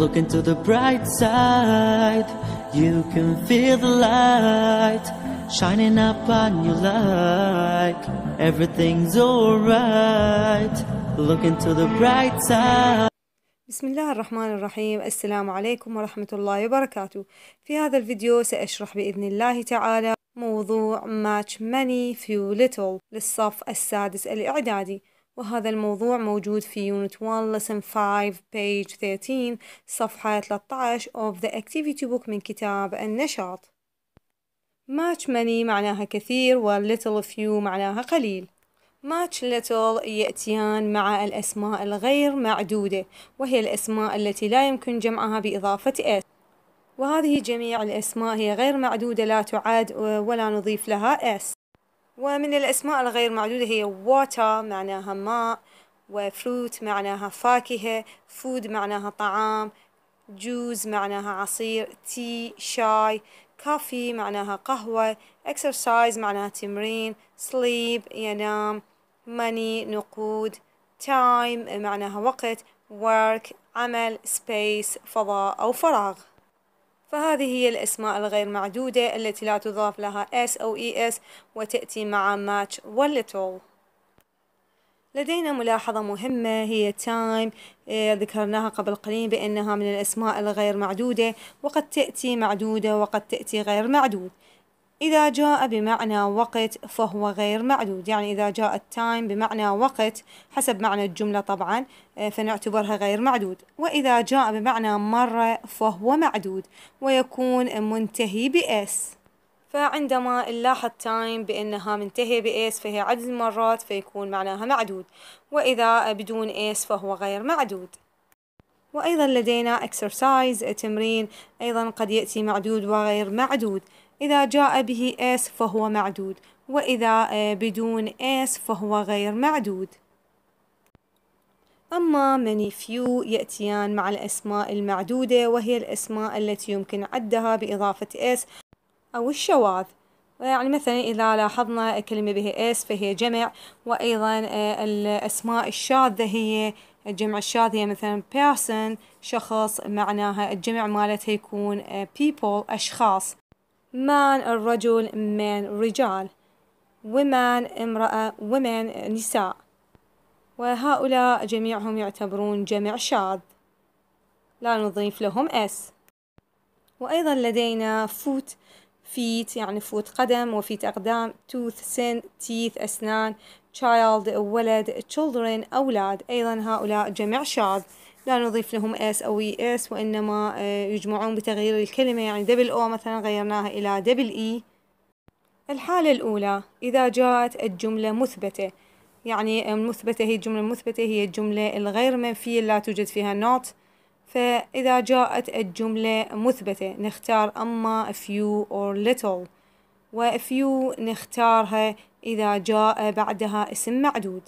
Look into the bright side. You can feel the light shining up on you like everything's alright. Look into the bright side. بسم الله الرحمن الرحيم السلام عليكم ورحمة الله وبركاته في هذا الفيديو سأشرح بإذن الله تعالى موضوع Match Money Few Little للصف السادس الإعدادي وهذا الموضوع موجود في Unit 1 Lesson 5 Page 13 صفحة 13 of the Activity Book من كتاب النشاط Match many معناها كثير و little few معناها قليل Match little يأتيان مع الأسماء الغير معدودة وهي الأسماء التي لا يمكن جمعها بإضافة s وهذه جميع الأسماء هي غير معدودة لا تعاد ولا نضيف لها s ومن الأسماء الغير معدودة هي water معناها ماء وفروت معناها فاكهة فود معناها طعام جوز معناها عصير تي شاي كافي معناها قهوة exercise معناها تمرين sleep ينام money نقود time معناها وقت work عمل space فضاء أو فراغ فهذه هي الأسماء الغير معدودة التي لا تضاف لها S أو ES وتأتي مع match والليتل لدينا ملاحظة مهمة هي تايم ذكرناها قبل قليل بأنها من الأسماء الغير معدودة وقد تأتي معدودة وقد تأتي غير معدود إذا جاء بمعنى وقت فهو غير معدود يعني إذا جاء التايم بمعنى وقت حسب معنى الجملة طبعا آه، فنعتبرها غير معدود وإذا جاء بمعنى مرة فهو معدود ويكون منتهي بإس فعندما نلاحظ تايم بأنها منتهية بإس فهي عدد المرات فيكون معناها معدود وإذا بدون إس فهو غير معدود وأيضا لدينا exercise تمرين أيضا قد يأتي معدود وغير معدود إذا جاء به اس فهو معدود وإذا آه، بدون اس فهو غير معدود أما many few يأتيان مع الأسماء المعدودة وهي الأسماء التي يمكن عدها بإضافة اس أو الشواذ يعني مثلا إذا لاحظنا كلمة بها اس فهي جمع وأيضا آه، الأسماء الشاذة هي الجمع الشاذ هي مثلا person شخص معناها الجمع مالتها يكون آه، people أشخاص مان الرجل من رجال ومان امرأة ومن نساء وهؤلاء جميعهم يعتبرون جمع شاذ لا نضيف لهم اس وأيضا لدينا فوت فيت يعني فوت قدم وفيت أقدام توث سن تيث أسنان child ولد children أولاد أيضا هؤلاء جمع شاذ لا نضيف لهم اس او اي e اس وانما آه، يجمعون بتغيير الكلمة يعني دبل او مثلا غيرناها الى دبل اي e. الحالة الاولى اذا جاءت الجملة مثبتة يعني المثبتة هي الجملة المثبتة هي الجملة الغير منفية لا توجد فيها نوت فإذا جاءت الجملة مثبتة نختار أما few or little وفيو نختارها إذا جاء بعدها اسم معدود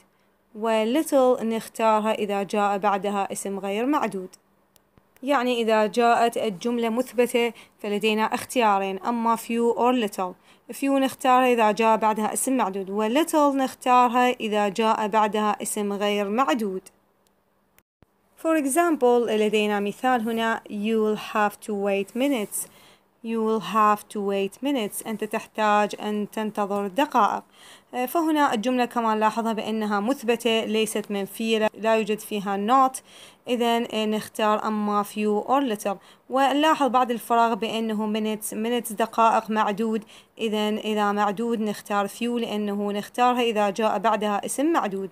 وليتل نختارها إذا جاء بعدها اسم غير معدود يعني إذا جاءت الجملة مثبتة فلدينا اختيارين أما few أو little few نختارها إذا جاء بعدها اسم معدود و little نختارها إذا جاء بعدها اسم غير معدود For example لدينا مثال هنا you'll have to wait minutes you'll have to wait minutes أنت تحتاج أن تنتظر دقائق آه، فهنا الجملة كمان لاحظها بأنها مثبتة ليست منفية لا يوجد فيها not إذا آه، نختار أما few or little ونلاحظ بعد الفراغ بأنه minutes minutes دقائق معدود إذا إذا معدود نختار few لأنه نختارها إذا جاء بعدها اسم معدود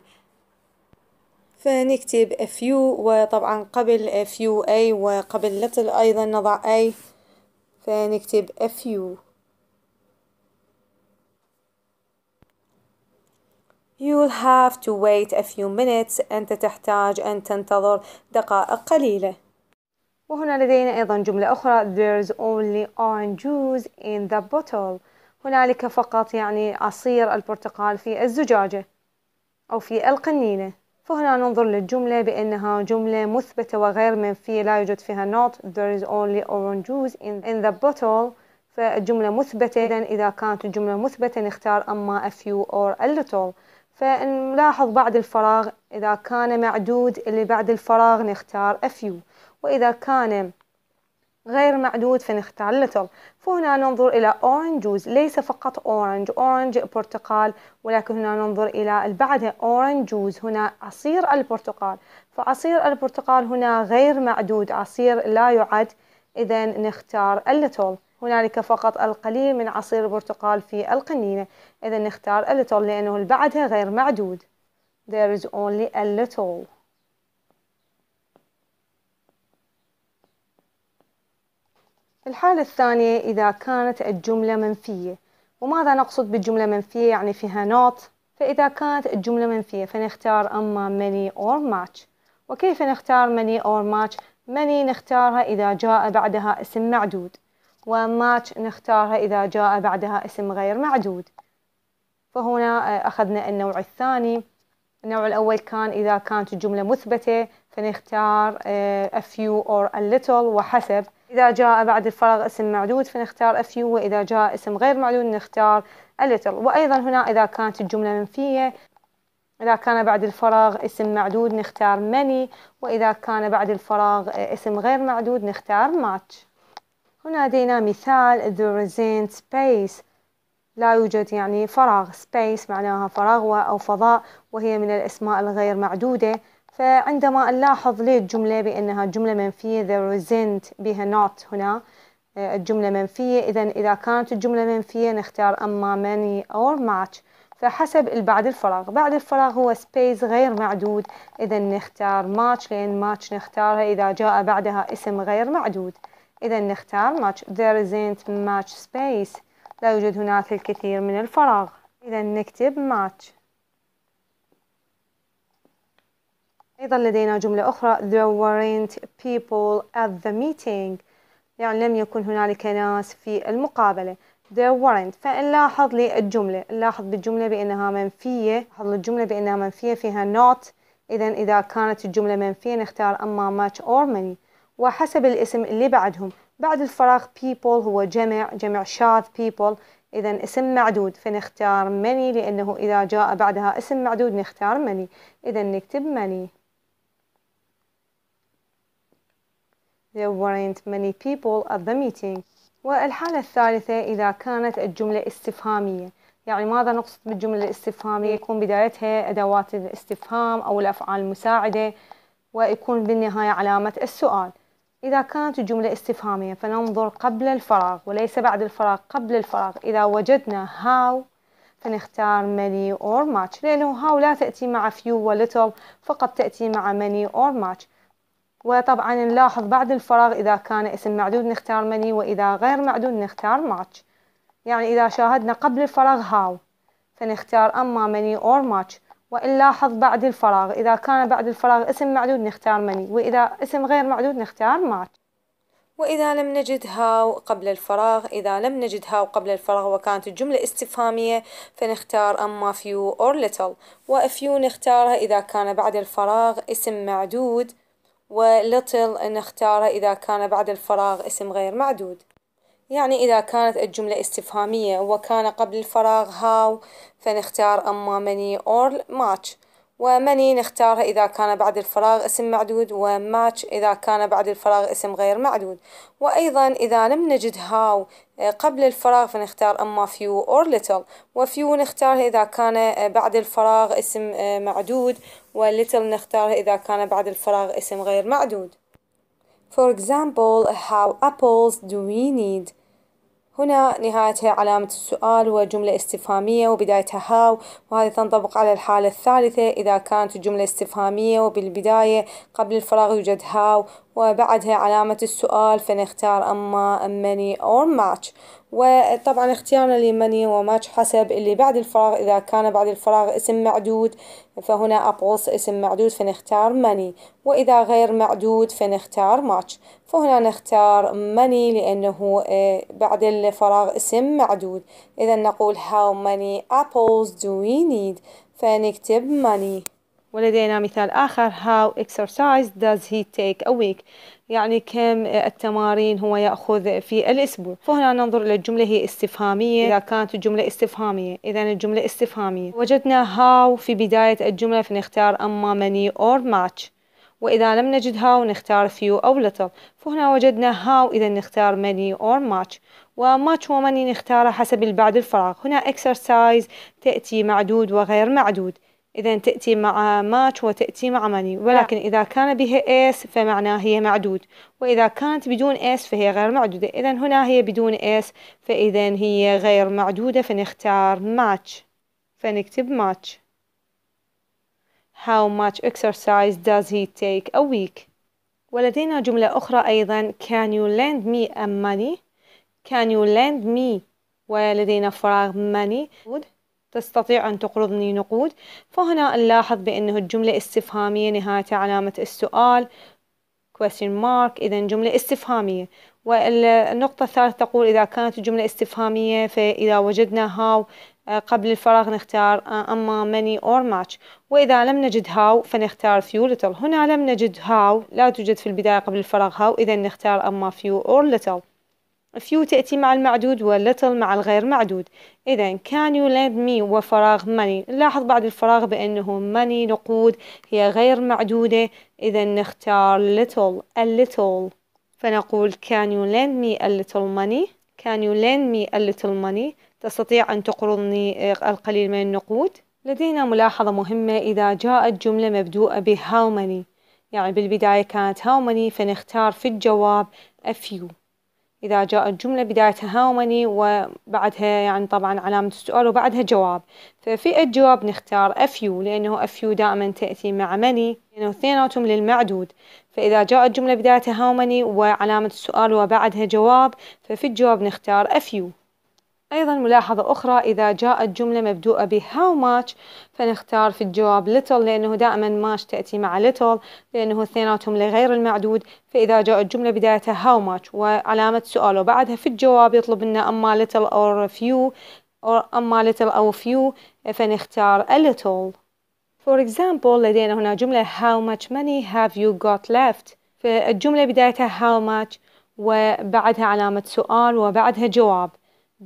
فنكتب few وطبعا قبل few a وقبل little أيضا نضع a فنكتب few You'll have to wait a few minutes أنت تحتاج أن تنتظر دقائق قليلة وهنا لدينا أيضا جملة أخرى There's only orange juice in the bottle هنالك فقط يعني عصير البرتقال في الزجاجة أو في القنينة فهنا ننظر للجملة بأنها جملة مثبتة وغير منفية لا يوجد فيها not There is only orange juice in, in the bottle فالجملة مثبتة إذا كانت الجملة مثبتة نختار أما a few or a little فنلاحظ بعد الفراغ إذا كان معدود اللي بعد الفراغ نختار a few وإذا كان غير معدود فنختار little فهنا ننظر إلى orange juice ليس فقط orange orange برتقال ولكن هنا ننظر إلى البعد orange juice هنا عصير البرتقال فعصير البرتقال هنا غير معدود عصير لا يعد إذا نختار little هنالك فقط القليل من عصير البرتقال في القنينة إذا نختار a little لأنه اللي بعدها غير معدود there is only a little الحالة الثانية إذا كانت الجملة منفية وماذا نقصد بالجملة منفية يعني فيها not فإذا كانت الجملة منفية فنختار أما many or much وكيف نختار many or much many نختارها إذا جاء بعدها اسم معدود وmatch نختارها إذا جاء بعدها اسم غير معدود فهنا آه، أخذنا النوع الثاني النوع الأول كان إذا كانت الجملة مثبتة فنختار آه، a few or a little وحسب إذا جاء بعد الفراغ اسم معدود فنختار a few وإذا جاء اسم غير معدود نختار a little وأيضا هنا إذا كانت الجملة منفية إذا كان بعد الفراغ اسم معدود نختار many وإذا كان بعد الفراغ آه، اسم غير معدود نختار much هنا دينا مثال there isn't space لا يوجد يعني فراغ space معناها فراغ أو فضاء وهي من الأسماء الغير معدودة فعندما نلاحظ للجملة بأنها جملة منفية there isn't بها not هنا آه، الجملة منفية إذا إذا كانت الجملة منفية نختار أما many or much فحسب بعد الفراغ بعد الفراغ هو space غير معدود إذا نختار ماتش لأن ماتش نختارها إذا جاء بعدها اسم غير معدود إذا نختار ماتش there isn't much space لا يوجد هناك الكثير من الفراغ إذا نكتب match أيضا لدينا جملة أخرى there weren't people at the meeting يعني لم يكن هنالك ناس في المقابلة there weren't فنلاحظ للجملة نلاحظ بالجملة بأنها منفية لاحظ الجملة بأنها منفية فيها not إذا إذا كانت الجملة منفية نختار أما match or many وحسب الاسم اللي بعدهم بعد الفراغ people هو جمع جمع شاذ people إذا اسم معدود فنختار many لأنه إذا جاء بعدها اسم معدود نختار many إذا نكتب many There weren't many people at the meeting والحالة الثالثة إذا كانت الجملة استفهامية يعني ماذا نقصد بالجملة الاستفهامية يكون بدايتها أدوات الاستفهام أو الأفعال المساعدة ويكون بالنهاية علامة السؤال إذا كانت الجملة استفهامية فننظر قبل الفراغ وليس بعد الفراغ قبل الفراغ إذا وجدنا how فنختار many or much لأنه how لا تأتي مع few و little فقط تأتي مع many or much وطبعا نلاحظ بعد الفراغ إذا كان اسم معدود نختار many وإذا غير معدود نختار much يعني إذا شاهدنا قبل الفراغ how فنختار أما many or much وإلا لاحظ بعد الفراغ إذا كان بعد الفراغ اسم معدود نختار مني وإذا اسم غير معدود نختار مات وإذا لم نجدها قبل الفراغ إذا لم نجدها قبل الفراغ وكانت الجملة استفهامية فنختار أما فيو أور ليتل وفيو نختارها إذا كان بعد الفراغ اسم معدود وليتل نختارها إذا كان بعد الفراغ اسم غير معدود يعني إذا كانت الجملة استفهامية وكان قبل الفراغ هاو فنختار أما many or much ومني نختارها إذا كان بعد الفراغ اسم معدود وماتش إذا كان بعد الفراغ اسم غير معدود وأيضا إذا لم نجد هاو قبل الفراغ فنختار أما فيو أور ليتل وفيو نختارها إذا كان بعد الفراغ اسم معدود وليتل نختارها إذا كان بعد الفراغ اسم غير معدود For example, how apples do we need؟ هنا نهايتها علامة السؤال وجملة استفهامية وبدايتها هاو وهذا تنطبق على الحالة الثالثة إذا كانت الجملة استفهامية وبالبداية قبل الفراغ يوجد هاو وبعدها علامة السؤال فنختار أما أمني أو ماتش وطبعا اختيارنا اليمني وماتش حسب اللي بعد الفراغ إذا كان بعد الفراغ اسم معدود فهنا ابوس اسم معدود فنختار ماني وإذا غير معدود فنختار ماتش فهنا نختار ماني لأنه آه، بعد الفراغ اسم معدود إذا نقول how many apples do we need فنكتب money ولدينا مثال آخر how exercise does he take a week يعني كم التمارين هو يأخذ في الأسبوع فهنا ننظر إلى الجملة هي استفهامية إذا كانت الجملة استفهامية إذا الجملة استفهامية وجدنا how في بداية الجملة فنختار أما many or much وإذا لم نجد how نختار few أو little فهنا وجدنا how إذا نختار many or much وماتش وماني نختاره حسب البعد الفراغ هنا exercise تأتي معدود وغير معدود إذا تأتي مع ماتش وتأتي مع ماني ولكن لا. إذا كان بها إيس فمعناه هي معدود وإذا كانت بدون إيس فهي غير معدودة إذا هنا هي بدون إيس فإذا هي غير معدودة فنختار ماتش فنكتب ماتش How much exercise does he take a week? ولدينا جملة أخرى أيضا Can you lend me a money? Can you lend me? ولدينا فراغ money تستطيع أن تقرضني نقود فهنا نلاحظ بأنه الجملة استفهامية نهايتها علامة السؤال question mark إذا جملة استفهامية والنقطة الثالثة تقول إذا كانت الجملة استفهامية فإذا وجدنا هاو آه، قبل الفراغ نختار آه، أما many or much وإذا لم نجد هاو فنختار few little هنا لم نجد هاو لا توجد في البداية قبل الفراغ هاو إذا نختار أما few or little few تأتي مع المعدود و little مع الغير معدود إذا can you lend me وفراغ money نلاحظ بعد الفراغ بأنه money نقود هي غير معدودة إذا نختار little a little فنقول can you lend me a little money can you lend me a little money تستطيع أن تقرضني آه، القليل من النقود لدينا ملاحظة مهمة إذا جاءت جملة مبدوءة ب how many يعني بالبداية كانت how many فنختار في الجواب a few إذا جاءت جملة بدايتها هاومني وبعدها يعني طبعا علامة السؤال وبعدها جواب ففي الجواب نختار أفيو لأنه أفيو دائما تأتي مع مني لأنه اثنيناتهم للمعدود فإذا جاءت جملة بدايتها هاومني وعلامة السؤال وبعدها جواب ففي الجواب نختار أفيو أيضا ملاحظة أخرى إذا جاءت جملة مبدوءة ب how much فنختار في الجواب little لأنه دائما ماش تأتي مع little لأنه اثنيناتهم لغير المعدود فإذا جاءت جملة بدايتها how much وعلامة سؤال وبعدها في الجواب يطلب منا أما little or few or أما little أو few فنختار a little For example لدينا هنا جملة how much money have you got left فالجملة بدايتها how much وبعدها علامة سؤال وبعدها جواب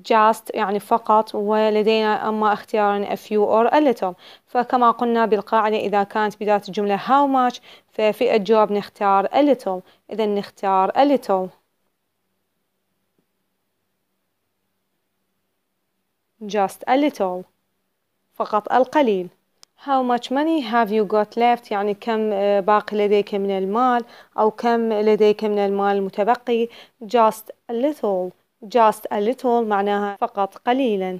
just يعني فقط ولدينا أما اختيار a few or a little فكما قلنا بالقاعدة إذا كانت بداية الجملة how much ففي الجواب نختار a little إذا نختار a little just a little فقط القليل How much money have you got left يعني كم آه، باقي لديك من المال أو كم لديك من المال المتبقي just a little just a little معناها فقط قليلا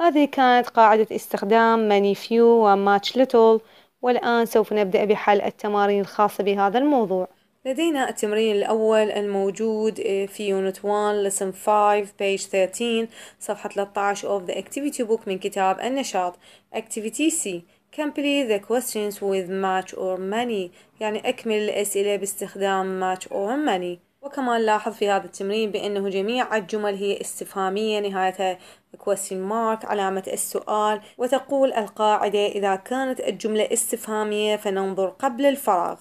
هذه كانت قاعدة استخدام many few و much little والآن سوف نبدأ بحل التمارين الخاصة بهذا الموضوع لدينا التمرين الأول الموجود في Unit 1 Lesson 5 Page 13 صفحة 13 of the Activity Book من كتاب النشاط Activity C Complete the questions with match or many يعني أكمل الأسئلة باستخدام match or many وكمان لاحظ في هذا التمرين بأنه جميع الجمل هي استفهامية نهايتها question mark علامة السؤال وتقول القاعدة إذا كانت الجملة استفهامية فننظر قبل الفراغ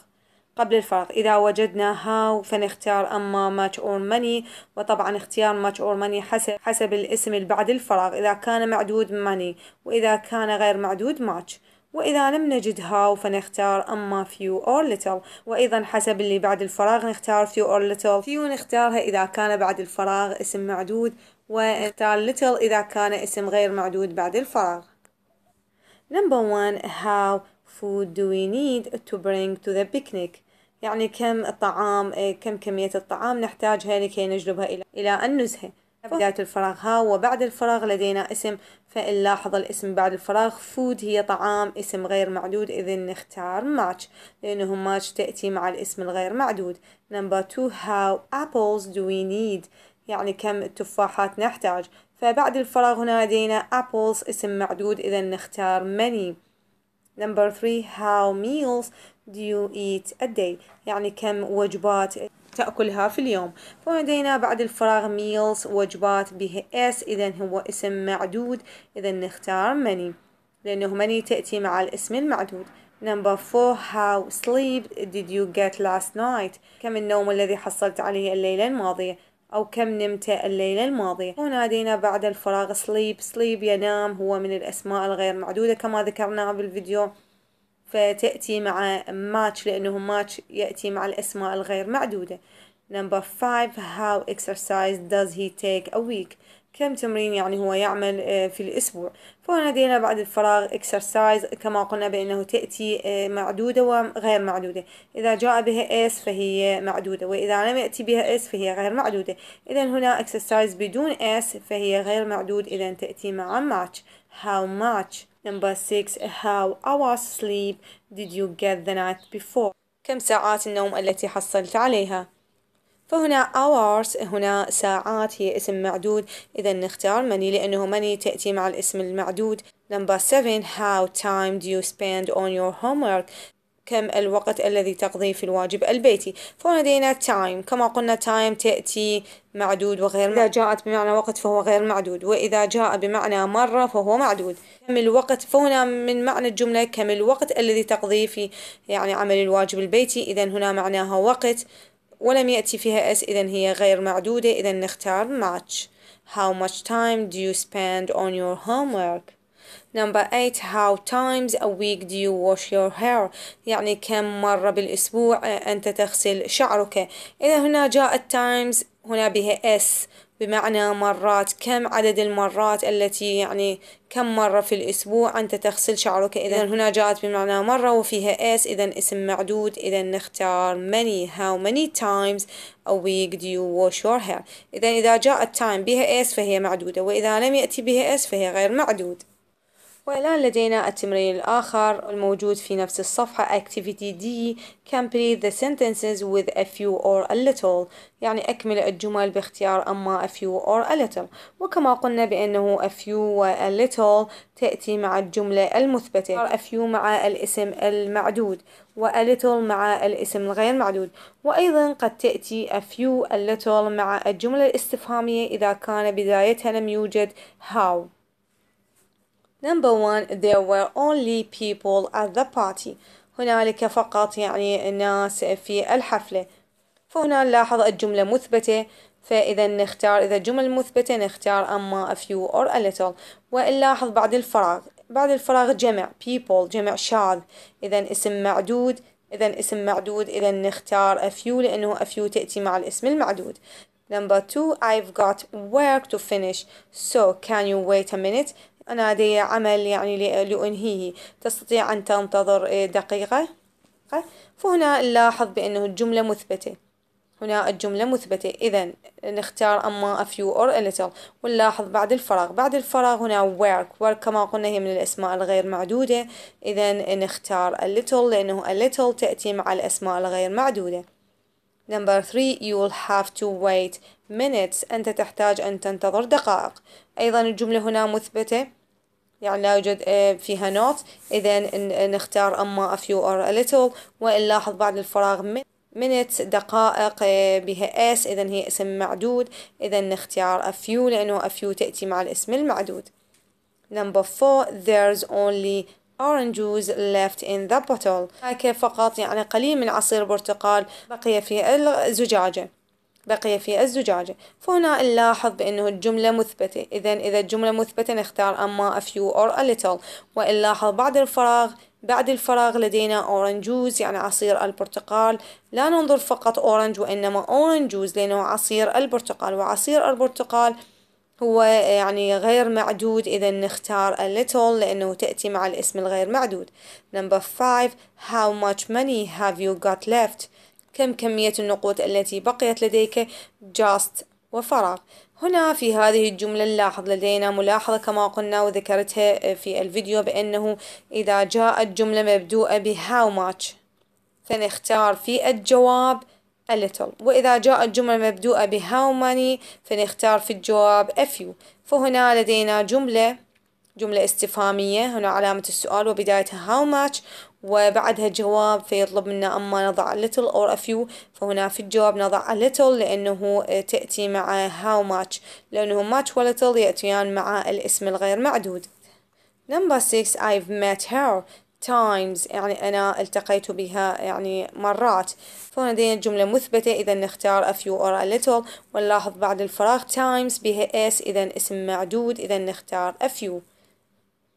قبل الفراغ إذا وجدنا how فنختار أما much or money وطبعا اختيار much or money حسب, حسب الاسم بعد الفراغ إذا كان معدود money وإذا كان غير معدود much وإذا لم نجد how فنختار أما few or little وأيضا حسب اللي بعد الفراغ نختار few or little few نختارها إذا كان بعد الفراغ اسم معدود ونختار little إذا كان اسم غير معدود بعد الفراغ Number one how food do we need to bring to the picnic يعني كم الطعام إيه، كم كمية الطعام نحتاجها لكي نجلبها إلى إلى النزهة بداية الفراغ ها وبعد الفراغ لدينا اسم فإن لاحظ الاسم بعد الفراغ فود هي طعام اسم غير معدود إذا نختار ماتش لأنه ماتش تأتي مع الاسم الغير معدود نمبر تو how apples do we need يعني كم التفاحات نحتاج فبعد الفراغ هنا لدينا apples اسم معدود إذا نختار many Number three, how meals do you eat a day؟ يعني كم وجبات تأكلها في اليوم فلدينا بعد الفراغ ميلز وجبات به اس إذا هو اسم معدود إذا نختار many لأنه many تأتي مع الاسم المعدود Number four, how sleep did you get last night? كم النوم الذي حصلت عليه الليلة الماضية؟ أو كم نمت الليلة الماضية لدينا بعد الفراغ sleep sleep ينام هو من الأسماء الغير معدودة كما ذكرناها بالفيديو فتأتي مع ماتش لأنه ماتش يأتي مع الأسماء الغير معدودة نمبر 5 how exercise does he take a week كم تمرين يعني هو يعمل آه، في الأسبوع فهنا لدينا بعد الفراغ exercise كما قلنا بأنه تأتي آه، معدودة وغير معدودة إذا جاء بها s فهي معدودة وإذا لم يأتي بها s فهي غير معدودة إذا هنا exercise بدون s فهي غير معدود إذا تأتي مع match how much Number six, how hours sleep did you get the night before? كم ساعات النوم التي حصلت عليها؟ فهنا hours هنا ساعات هي اسم معدود إذا نختار many لأنه many تأتي مع الاسم المعدود Number seven, How time do you spend on your homework كم الوقت الذي تقضيه في الواجب البيتي فلدينا time كما قلنا time تأتي معدود وغير معدود إذا جاءت بمعنى وقت فهو غير معدود وإذا جاء بمعنى مرة فهو معدود كم الوقت فهنا من معنى الجملة كم الوقت الذي تقضيه في يعني عمل الواجب البيتي إذا هنا معناها وقت ولم يأتي فيها اس إذا هي غير معدودة إذا نختار match How much time do you spend on your homework؟ Number eight, how times a week do you wash your hair? يعني كم مرة بالأسبوع أنت تغسل شعرك؟ إذا هنا جاءت times هنا بها s بمعنى مرات كم عدد المرات التي يعني كم مرة في الأسبوع أنت تغسل شعرك إذا هنا جاءت بمعنى مرة وفيها اس إذا اسم معدود إذا نختار many how many times a week do you wash your hair إذا إذا جاءت time بها اس فهي معدودة وإذا لم يأتي بها اس فهي غير معدود والآن لدينا التمرين الآخر الموجود في نفس الصفحة Activity D Complete the sentences with a few or a little يعني أكمل الجمل باختيار أما a few or a little وكما قلنا بأنه a few و a little تأتي مع الجملة المثبتة a few مع الاسم المعدود و a little مع الاسم الغير معدود وأيضا قد تأتي a few a little مع الجملة الاستفهامية إذا كان بدايتها لم يوجد how Number one, there were only people at the party. هنالك فقط يعني ناس في الحفلة. فهنا نلاحظ الجملة مثبتة فإذا نختار إذا جمل مثبتة نختار أما a few or a little ونلاحظ بعد الفراغ بعد الفراغ جمع people جمع شاذ إذا اسم معدود إذا اسم معدود إذا نختار a few لأنه a few تأتي مع الاسم المعدود Number two, I've got work to finish, so can you wait a minute؟ أنا دي عمل يعني لأنهيه تستطيع أن تنتظر إيه، دقيقة فهنا نلاحظ بأنه الجملة مثبتة هنا الجملة مثبتة إذا نختار أما a few or a little ونلاحظ بعد الفراغ بعد الفراغ هنا work work كما قلنا هي من الأسماء الغير معدودة إذا نختار a little لأنه a little تأتي مع الأسماء الغير معدودة Number three, you will have to wait minutes. أنت تحتاج أن تنتظر دقائق. أيضا الجملة هنا مثبتة. يعني لا يوجد آه، فيها نوت. إذا نختار أما a few or a little. ونلاحظ بعد الفراغ من minutes دقائق آه، بها s إذا هي اسم معدود. إذا نختار a few لأنه a few تأتي مع الاسم المعدود. Number four, there's only orange juice left in the bottle هناك فقط يعني قليل من عصير برتقال بقي في الزجاجة بقي في الزجاجة فهنا نلاحظ بأنه الجملة مثبتة إذا إذا الجملة مثبتة نختار أما a few or a little ونلاحظ بعد الفراغ بعد الفراغ لدينا orange juice يعني عصير البرتقال لا ننظر فقط orange وإنما orange juice لأنه عصير البرتقال وعصير البرتقال هو يعني غير معدود إذا نختار a little لأنه تأتي مع الاسم الغير معدود number five how much money have you got left كم كمية النقود التي بقيت لديك just وفراغ هنا في هذه الجملة نلاحظ لدينا ملاحظة كما قلنا وذكرتها في الفيديو بأنه إذا جاءت جملة مبدوءة ب how much فنختار في الجواب a little وإذا جاءت الجملة مبدوءة ب how many فنختار في الجواب a few فهنا لدينا جملة جملة استفهامية هنا علامة السؤال وبدايتها how much وبعدها جواب فيطلب منا أما نضع little or a few فهنا في الجواب نضع a little لأنه تأتي مع how much لأنه much و little يأتيان مع الاسم الغير معدود Number 6 I've met her times يعني أنا التقيت بها يعني مرات فلدينا جملة مثبتة إذا نختار a few or a little ونلاحظ بعد الفراغ times بها s إذا اسم معدود إذا نختار a few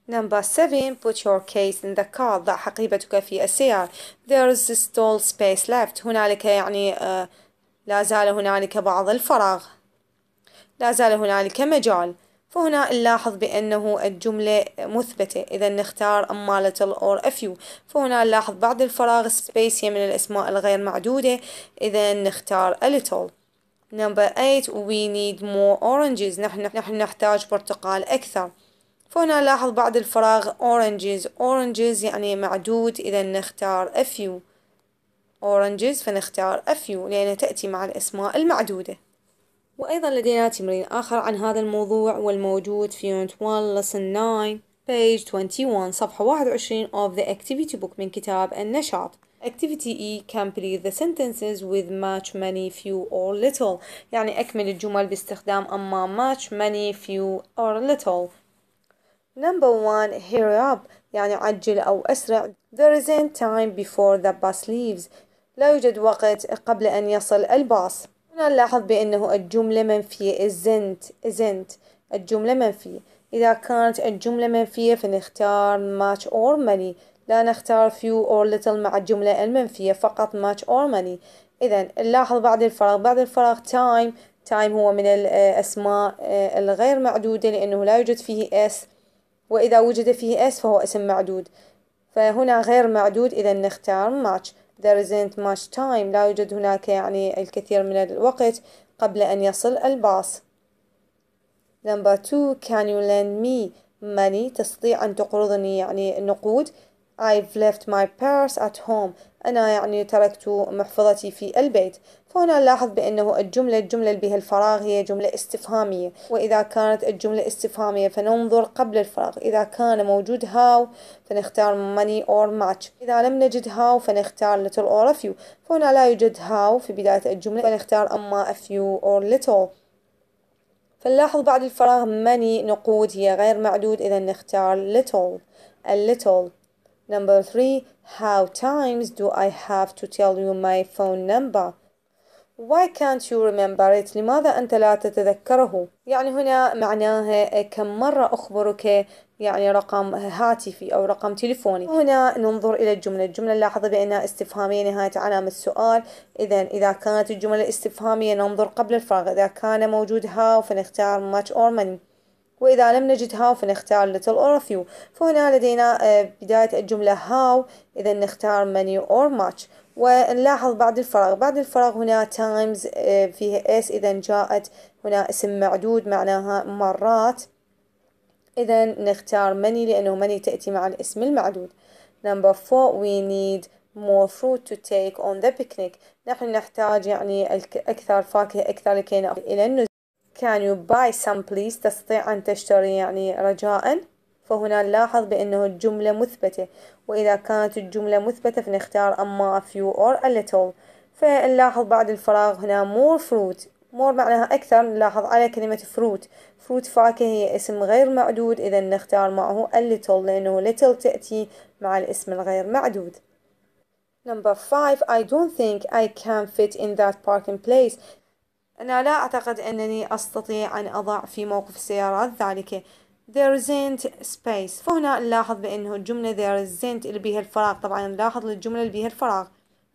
Number seven, Put your case in the car ضع حقيبتك في السيارة There is still space left هنالك يعني آه لا زال هنالك بعض الفراغ لا زال هنالك مجال فهنا نلاحظ بأنه الجملة مثبتة إذا نختار أما little or a few فهنا نلاحظ بعد الفراغ space هي من الأسماء الغير معدودة إذا نختار a little number 8 we need more oranges نحن, نحن نحتاج برتقال أكثر فهنا لاحظ بعد الفراغ oranges oranges يعني معدود إذا نختار a few oranges فنختار a few لأنها تأتي مع الأسماء المعدودة وأيضا لدينا تمرين آخر عن هذا الموضوع والموجود في Unit 1 Lesson 9 page 21 صفحة 21 of the activity book من كتاب النشاط Activity E complete the sentences with much, many, few or little يعني أكمل الجمل باستخدام أما much, many, few or little Number one, hurry up يعني عجل أو أسرع There isn't time before the bus leaves لا يوجد وقت قبل أن يصل الباص هنا نلاحظ بأنه الجملة منفية isn't isn't الجملة منفية إذا كانت الجملة منفية فنختار much or many لا نختار few or little مع الجملة المنفية فقط much or many إذا نلاحظ بعد الفراغ بعد الفراغ time time هو من الأسماء آه، آه، الغير معدودة لأنه لا يوجد فيه s وإذا وجد فيه s فهو اسم معدود فهنا غير معدود إذا نختار match there isn't much time لا يوجد هناك يعني الكثير من الوقت قبل أن يصل الباص number two can you lend me money تستطيع أن تقرضني يعني النقود I've left my purse at home أنا يعني تركت محفظتي في البيت هنا نلاحظ بأنه الجملة الجملة اللي بها الفراغ هي جملة استفهامية وإذا كانت الجملة استفهامية فننظر قبل الفراغ إذا كان موجود هاو فنختار money or match إذا لم نجد هاو فنختار little or a few فهنا لا يوجد هاو في بداية الجملة فنختار أما a few or little فنلاحظ بعد الفراغ many نقود هي غير معدود إذا نختار little a little Number three, how times do I have to tell you my phone number? Why can't you remember it? لماذا أنت لا تتذكره؟ يعني هنا معناها كم مرة أخبرك يعني رقم هاتفي أو رقم تليفوني هنا ننظر إلى الجملة الجملة لاحظة بأنها استفهامية نهاية علامة السؤال إذا إذا كانت الجملة استفهامية ننظر قبل الفراغ إذا كان موجود how فنختار much or many وإذا لم نجد how فنختار little or few فهنا لدينا آه، بداية الجملة how إذا نختار many or much ونلاحظ بعد الفراغ بعد الفراغ هنا تايمز آه، فيه اس إذا جاءت هنا اسم معدود معناها مرات إذا نختار many لأنه many تأتي مع الاسم المعدود number four we need more fruit to take on the picnic نحن نحتاج يعني أكثر فاكهة أكثر لكي نأخذ إلى النزول can you buy some please تستطيع أن تشتري يعني رجاءً فهنا نلاحظ بأنه الجملة مثبتة وإذا كانت الجملة مثبتة فنختار أما a few or a little فنلاحظ بعد الفراغ هنا more fruit more معناها أكثر نلاحظ على كلمة fruit fruit فاكهة هي اسم غير معدود إذا نختار معه a little لأنه little تأتي مع الاسم الغير معدود Number five, I don't think I can fit in that parking place. أنا لا أعتقد أنني أستطيع أن أضع في موقف السيارات ذلك. there isn't space فهنا نلاحظ بأنه الجملة there isn't اللي بيها الفراغ طبعا نلاحظ الجملة اللي بيها الفراغ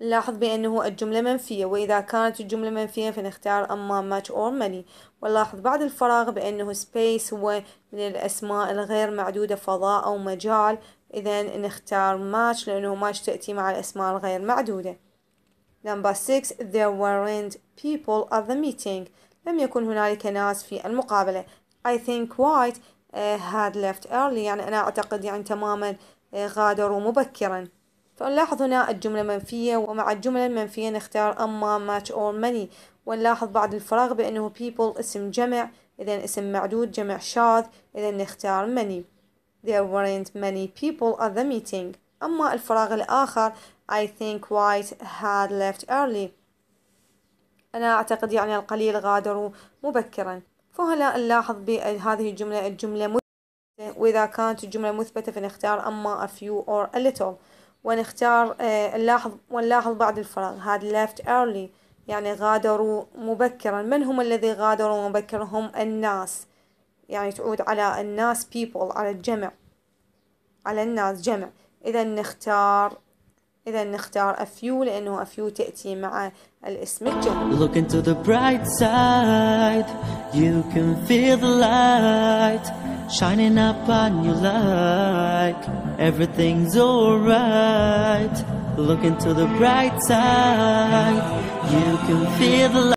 نلاحظ بأنه الجملة منفية وإذا كانت الجملة منفية فنختار أما much or many ونلاحظ بعد الفراغ بأنه space هو من الأسماء الغير معدودة فضاء أو مجال إذا نختار match لأنه match تأتي مع الأسماء الغير معدودة number 6 there weren't people at the meeting لم يكن هنالك ناس في المقابلة I think white آه، had left early يعني أنا أعتقد يعني تماما آه، غادروا مبكرا فنلاحظ هنا الجملة منفية ومع الجملة المنفية نختار أما match or many ونلاحظ بعد الفراغ بأنه people اسم جمع إذا اسم معدود جمع شاذ إذا نختار many There weren't many people at the meeting أما الفراغ الآخر I think White had left early أنا أعتقد يعني القليل غادروا مبكرا فهنا نلاحظ بهذه الجملة الجملة مثبتة وإذا كانت الجملة مثبتة فنختار أما a few or a little ونختار آه، نلاحظ ونلاحظ بعد الفراغ had left early يعني غادروا مبكرا من هم الذي غادروا مبكرا هم الناس يعني تعود على الناس people على الجمع على الناس جمع إذا نختار إذا نختار لأنه تأتي مع الاسم Look into the bright side, you can feel the light shining up on you like everything's alright. Look into the bright side, you can feel the light.